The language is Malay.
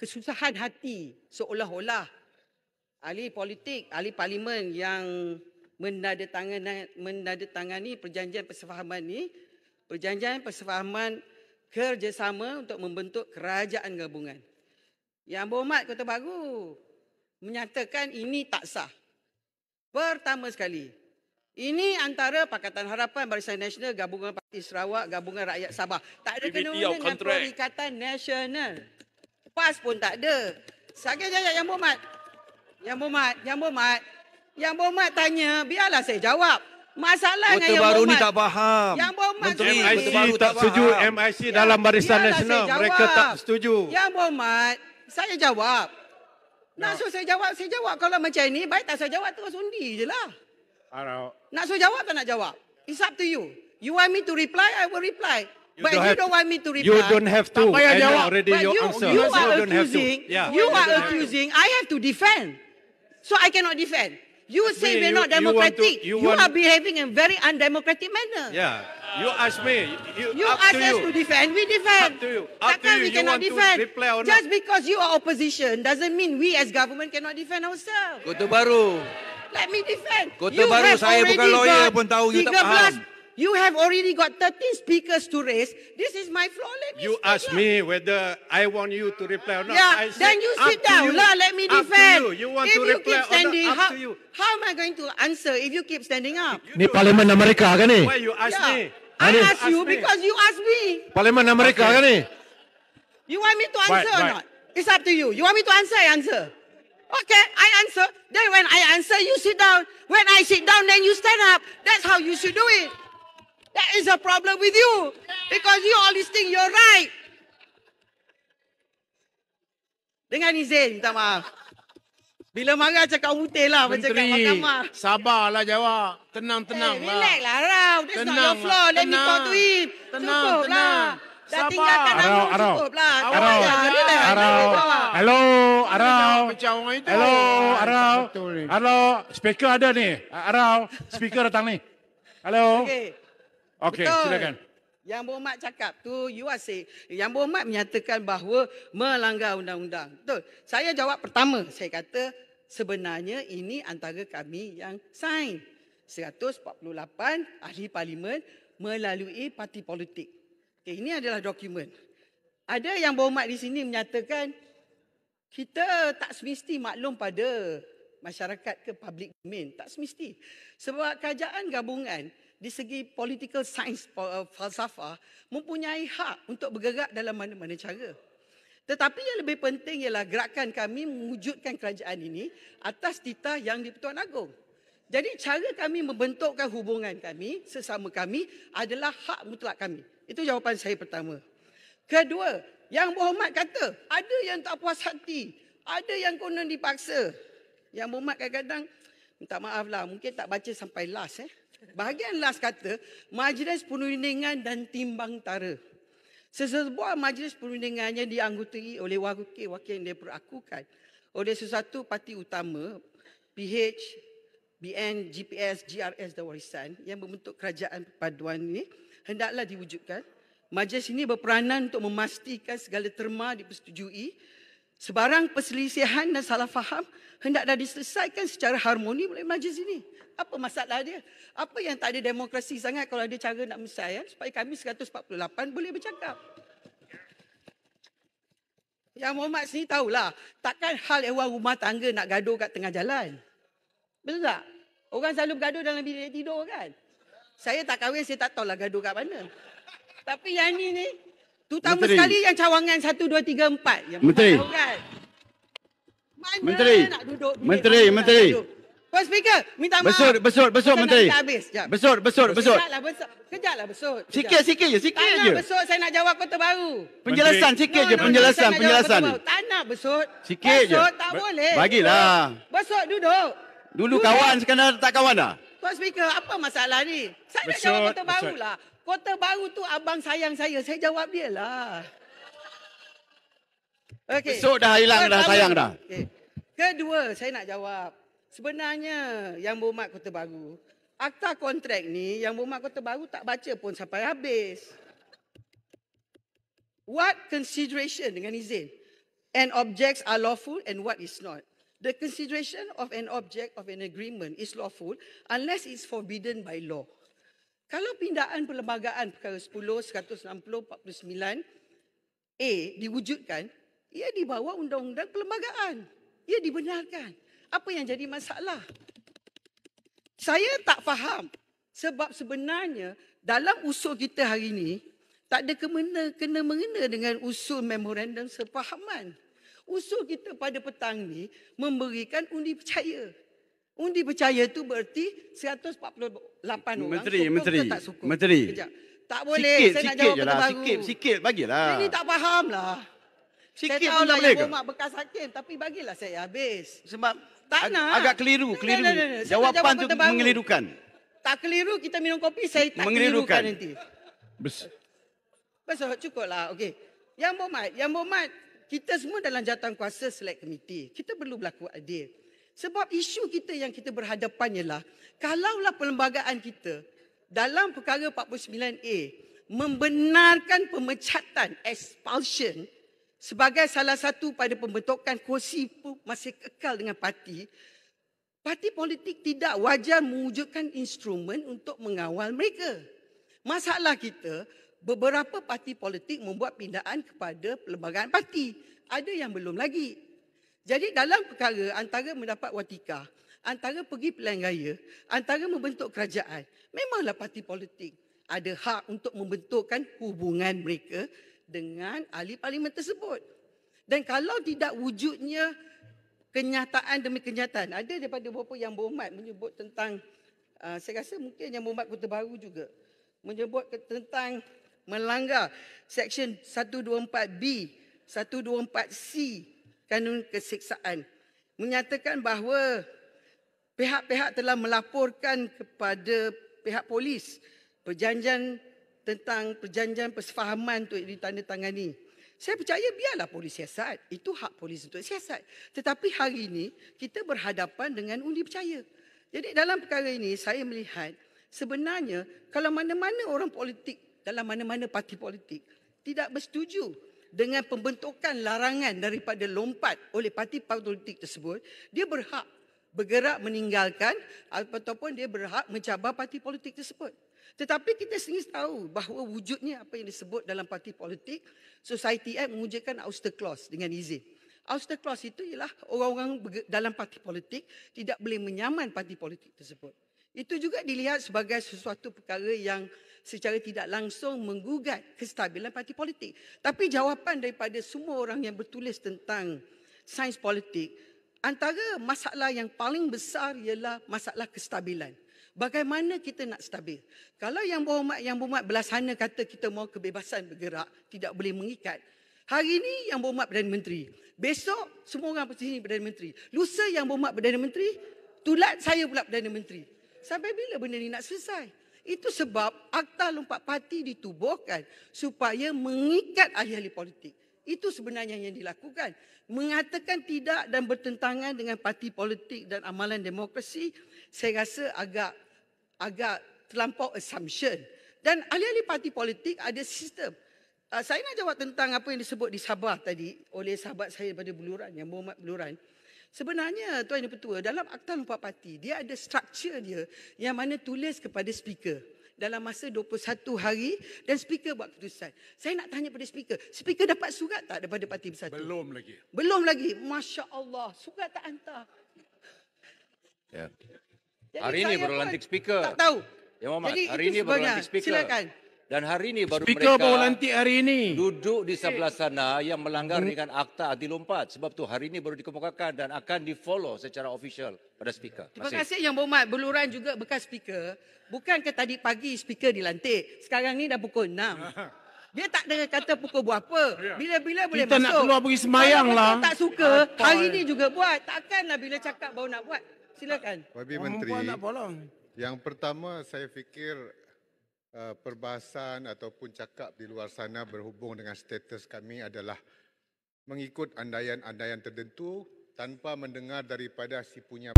kesusahan hati seolah-olah ahli politik, ahli parlimen yang menandatangani perjanjian persefahaman ini, perjanjian persefahaman kerjasama untuk membentuk kerajaan gabungan. Yang berhormat Kota Baru menyatakan ini tak sah. Pertama sekali, ini antara Pakatan Harapan Barisan Nasional Gabungan Parti Sarawak Gabungan Rakyat Sabah. Tak ada kena-mengena dengan Perikatan Nasional. Pas pun tak ada. Sakit jaya yang bomat. Yang bomat, yang bomat. Yang bomat tanya, biarlah saya jawab. Masalah yang baru ni tak faham. Yang bomat Menteri MIC tak, tak setuju MIC yang, dalam barisan nasional. Mereka tak setuju. Yang bomat, saya jawab. Ya. Nak suruh saya jawab, saya jawab. Kalau macam ini, baik tak saya jawab, terus undi je lah. Nak suruh jawab atau nak jawab? It's up to you. You want me to reply, I will reply. You but don't you don't want me to reply. You don't have to. I already but your answer. You, you are you accusing. Yeah. You are accusing. I have to defend. So I cannot defend. You say Wait, we're not democratic. You, to, you, you are behaving in a very undemocratic manner. Yeah. You ask me. You, you ask to us you. to defend. We defend. Up to you. Up to you. We you cannot want defend. To or not? Just because you are opposition doesn't mean we as government cannot defend ourselves. Kota Baru. Let me defend. Kota you Baru, saya bukan lawyer pun tahu you tak faham. You have already got 13 speakers to raise. This is my floor. Let me You ask up. me whether I want you to reply or not. Yeah, then you sit down. You. let me up defend. You. you. want if to you reply keep standing, or not, how, how, am I going to answer if you keep standing up? Ni parlimen Amerika kan ni? Why you ask yeah. me? I ask you me. because you ask me. Parlimen Amerika kan ni? You want me to answer right, right. or not? It's up to you. You want me to answer? I answer. Okay, I answer. Then when I answer, you sit down. When I sit down, then you stand up. That's how you should do it. That is a problem with you. Because you always think you're right. Dengan izin, minta maaf. Bila marah cakap butir lah Menteri, macam kat mahkamah. Sabarlah jawab. Tenang-tenang hey, eh, lah. Relax lah Arau. That's tenang not your lah. floor. Let tenang. me talk to him. Tenang, cukup tenang. lah. Sabar. Arau, Arau. cukup lah. Arau. Lah. Arau. Arau. Arau. Hello. Arau. Hello. Speaker ada ni. Arau. Speaker datang ni. Hello. Okey, silakan. Yang berhormat cakap tu you are say yang berhormat menyatakan bahawa melanggar undang-undang. Betul. Saya jawab pertama, saya kata sebenarnya ini antara kami yang sign 148 ahli parlimen melalui parti politik. Okay, ini adalah dokumen. Ada yang berhormat di sini menyatakan kita tak semesti maklum pada masyarakat ke public domain. Tak semesti. Sebab kerajaan gabungan di segi political science, eh, falsafah, mempunyai hak untuk bergerak dalam mana-mana cara. Tetapi yang lebih penting ialah gerakan kami mewujudkan kerajaan ini atas titah yang di-Pertuan Agong. Jadi cara kami membentukkan hubungan kami, sesama kami adalah hak mutlak kami. Itu jawapan saya pertama. Kedua, yang Muhammad kata, ada yang tak puas hati, ada yang konon dipaksa. Yang Muhammad kadang-kadang, minta maaflah, mungkin tak baca sampai last. Eh. Bahagian last kata, majlis perundingan dan timbang tara. Sesebuah majlis perundingannya dianggotai oleh wakil-wakil yang diperakukan oleh sesuatu parti utama, PH, BN, GPS, GRS dan warisan yang membentuk kerajaan perpaduan ini hendaklah diwujudkan. Majlis ini berperanan untuk memastikan segala terma dipersetujui sebarang perselisihan dan salah faham hendaklah diselesaikan secara harmoni oleh majlis ini. Apa masalah dia? Apa yang tak ada demokrasi sangat kalau ada cara nak mesyuarat eh? supaya kami 148 boleh bercakap. Yang Muhammad sini tahulah, takkan hal ehwal rumah tangga nak gaduh kat tengah jalan. Betul tak? Orang selalu bergaduh dalam bilik tidur kan? Saya tak kahwin, saya tak tahulah gaduh kat mana. Tapi yang ni ni, Terutama Menteri. sekali yang cawangan 1, 2, 3, 4. Yang Menteri. Kan? Menteri. Mana Menteri. nak duduk? Menteri, Mana Menteri. Puan Speaker, minta maaf. Besut, besut, besut, Kenapa Menteri. Habis? Besut, besut, besut. Kejaplah, besut. Lah, lah, besut. Sikit, sikit je, sikit tak je. Tak besut, saya nak jawab kota baru. Penjelasan, sikit Menteri. je, penjelasan, no, no, penjelasan. penjelasan. Tak nak besut. Sikit besut, je. Besut, tak boleh. Bagilah. Besut, duduk. Dulu duduk. kawan, sekarang tak kawan dah? Tuan Speaker, apa masalah ni? Saya besok, nak jawab kota baru besok. lah. Kota baru tu abang sayang saya. Saya jawab dia lah. Okay. Besok dah hilang Tuan dah abang. sayang dah. Okay. Kedua, saya nak jawab. Sebenarnya yang berumat kota baru. Akta kontrak ni yang berumat kota baru tak baca pun sampai habis. What consideration dengan izin? And objects are lawful and what is not? the consideration of an object of an agreement is lawful unless it's forbidden by law. Kalau pindaan perlembagaan perkara 10, 160, 49A diwujudkan, ia di bawah undang-undang perlembagaan. Ia dibenarkan. Apa yang jadi masalah? Saya tak faham sebab sebenarnya dalam usul kita hari ini tak ada kena-mengena dengan usul memorandum sepahaman. Usul kita pada petang ni memberikan undi percaya. Undi percaya itu berarti 148 orang. Menteri, menteri. Tak, suka. menteri. tak boleh. Sikit, saya sikit nak jawab lah, baru. Sikit, sikit. Bagilah. Ini tak faham lah. Sikit saya pun tak lah boleh ke? bekas hakim. Tapi bagilah saya habis. Sebab tak ag- nak. agak keliru. keliru. Nah, nah, nah, nah. Jawapan itu mengelirukan. Tak keliru kita minum kopi. Saya tak mengelirukan. nanti. Bes. Bes, cukup lah. Okey. Yang Bomat, Yang Bomat, kita semua dalam jatuh kuasa select committee. Kita perlu berlaku adil. Sebab isu kita yang kita berhadapan ialah, kalaulah perlembagaan kita dalam perkara 49A membenarkan pemecatan expulsion sebagai salah satu pada pembentukan kursi pun masih kekal dengan parti, parti politik tidak wajar mewujudkan instrumen untuk mengawal mereka. Masalah kita, beberapa parti politik membuat pindaan kepada perlembagaan parti. Ada yang belum lagi. Jadi dalam perkara antara mendapat watika, antara pergi pilihan raya, antara membentuk kerajaan, memanglah parti politik ada hak untuk membentukkan hubungan mereka dengan ahli parlimen tersebut. Dan kalau tidak wujudnya kenyataan demi kenyataan, ada daripada beberapa yang berhormat menyebut tentang, uh, saya rasa mungkin yang berhormat Kota Baru juga, menyebut tentang melanggar Seksyen 124B, 124C Kanun Keseksaan menyatakan bahawa pihak-pihak telah melaporkan kepada pihak polis perjanjian tentang perjanjian persefahaman untuk ditandatangani. Saya percaya biarlah polis siasat. Itu hak polis untuk siasat. Tetapi hari ini kita berhadapan dengan undi percaya. Jadi dalam perkara ini saya melihat sebenarnya kalau mana-mana orang politik dalam mana-mana parti politik tidak bersetuju dengan pembentukan larangan daripada lompat oleh parti politik tersebut, dia berhak bergerak meninggalkan ataupun dia berhak mencabar parti politik tersebut. Tetapi kita sendiri tahu bahawa wujudnya apa yang disebut dalam parti politik, Society Act mewujudkan Auster Clause dengan izin. Auster Clause itu ialah orang-orang dalam parti politik tidak boleh menyaman parti politik tersebut. Itu juga dilihat sebagai sesuatu perkara yang secara tidak langsung menggugat kestabilan parti politik. Tapi jawapan daripada semua orang yang bertulis tentang sains politik, antara masalah yang paling besar ialah masalah kestabilan. Bagaimana kita nak stabil? Kalau yang berhormat, yang berhormat belah kata kita mahu kebebasan bergerak, tidak boleh mengikat. Hari ini yang berhormat Perdana Menteri. Besok semua orang di sini Perdana Menteri. Lusa yang berhormat Perdana Menteri, tulat saya pula Perdana Menteri. Sampai bila benda ini nak selesai? Itu sebab Akta Lompat Parti ditubuhkan supaya mengikat ahli-ahli politik. Itu sebenarnya yang dilakukan. Mengatakan tidak dan bertentangan dengan parti politik dan amalan demokrasi, saya rasa agak agak terlampau assumption. Dan ahli-ahli parti politik ada sistem. Ah, saya nak jawab tentang apa yang disebut di Sabah tadi oleh sahabat saya daripada Beluran. yang Muhammad Beluran. Sebenarnya Tuan Yang Pertua dalam Akta Lumpur Parti dia ada struktur dia yang mana tulis kepada speaker dalam masa 21 hari dan speaker buat keputusan. Saya nak tanya pada speaker, speaker dapat surat tak daripada Parti Bersatu? Belum lagi. Belum lagi. Masya Allah, surat tak hantar. Ya. hari ini berlantik speaker. Tak tahu. Ya Muhammad, hari ini berlantik speaker. Silakan dan hari ini baru Speaker mereka lantik hari ini. duduk di sebelah eh. sana yang melanggar dengan akta adil lompat. Sebab tu hari ini baru dikemukakan dan akan di follow secara official pada speaker. Terima kasih, Terima Yang Berhormat. Beluran juga bekas speaker. Bukankah tadi pagi speaker dilantik? Sekarang ni dah pukul 6. Dia tak dengar kata pukul buat apa? Ya. Bila-bila boleh Kita masuk. Kita nak keluar pergi semayang lah. tak suka, hari ini juga buat. Takkanlah bila cakap baru nak buat. Silakan. Wabi Menteri, yang pertama saya fikir Eh, perbahasan ataupun cakap di luar sana berhubung dengan status kami adalah mengikut andaian-andaian tertentu tanpa mendengar daripada si punya...